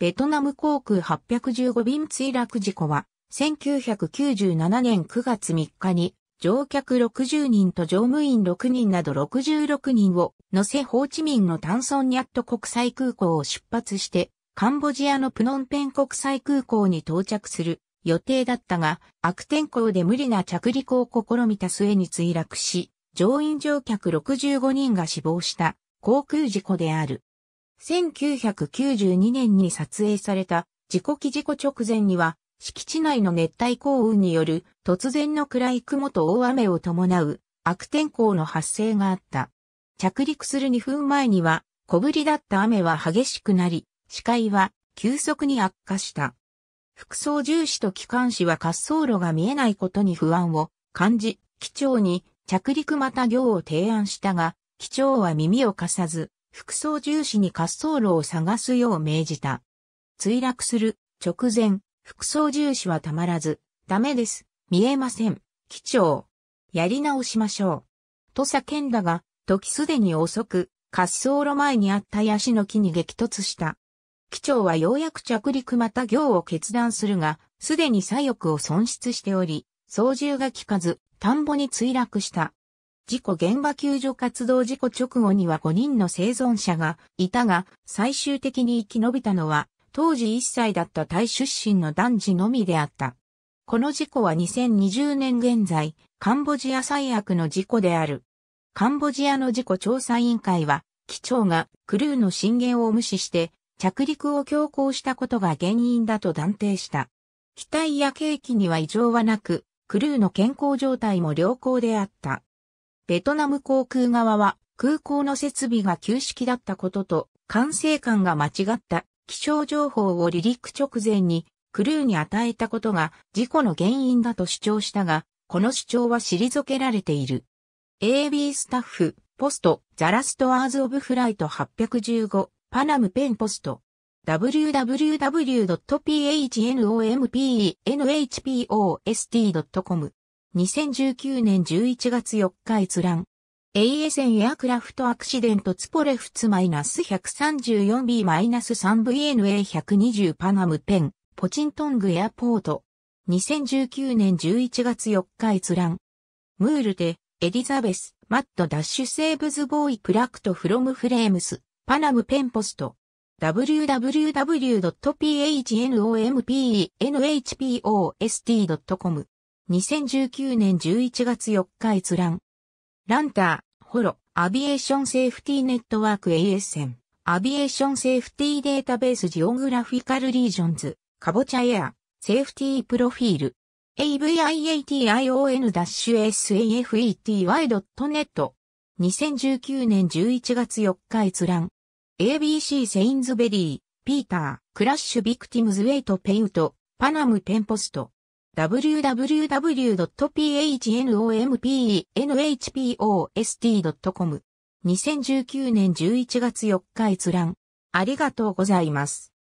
ベトナム航空815便墜落事故は、1997年9月3日に、乗客60人と乗務員6人など66人を乗せホーチミンのタンソンニャット国際空港を出発して、カンボジアのプノンペン国際空港に到着する予定だったが、悪天候で無理な着陸を試みた末に墜落し、乗員乗客65人が死亡した航空事故である。1992年に撮影された事故起事故直前には敷地内の熱帯降雨による突然の暗い雲と大雨を伴う悪天候の発生があった。着陸する2分前には小降りだった雨は激しくなり、視界は急速に悪化した。副操縦士と機関士は滑走路が見えないことに不安を感じ、機長に着陸また行を提案したが、機長は耳を貸さず、副操縦士に滑走路を探すよう命じた。墜落する直前、副操縦士はたまらず、ダメです。見えません。機長。やり直しましょう。と叫んだが、時すでに遅く、滑走路前にあったヤシの木に激突した。機長はようやく着陸また行を決断するが、すでに左翼を損失しており、操縦が効かず、田んぼに墜落した。事故現場救助活動事故直後には5人の生存者がいたが、最終的に生き延びたのは、当時1歳だったタイ出身の男児のみであった。この事故は2020年現在、カンボジア最悪の事故である。カンボジアの事故調査委員会は、機長がクルーの震源を無視して、着陸を強行したことが原因だと断定した。機体や景気には異常はなく、クルーの健康状態も良好であった。ベトナム航空側は空港の設備が旧式だったことと、管制官が間違った気象情報を離陸直前にクルーに与えたことが事故の原因だと主張したが、この主張は退けられている。AB スタッフ、ポスト、ザラストアーズオブフライト815、パナムペンポスト。www.phnompenhpost.com 2019年11月4日閲覧。ASN エアクラフトアクシデントツポレフツマイナス 134B-3VNA120 パナムペン、ポチントングエアポート。2019年11月4日閲覧。ムールで、エリザベス、マットダッシュセーブズボーイプラクトフロムフレームス、パナムペンポスト。www.phnompenhpost.com 2019年11月4日閲覧。ランター、ホロ、アビエーションセーフティーネットワーク a s m アビエーションセーフティーデータベースジオグラフィカルリージョンズ、カボチャエア、セーフティープロフィール。aviation-safety.net 2019年11月4日閲覧。ABC セインズベリー、ピーター、クラッシュビクティムズウェイトペイウト、パナムペンポスト。www.phnompenhpost.com2019 年11月4日閲覧。ありがとうございます。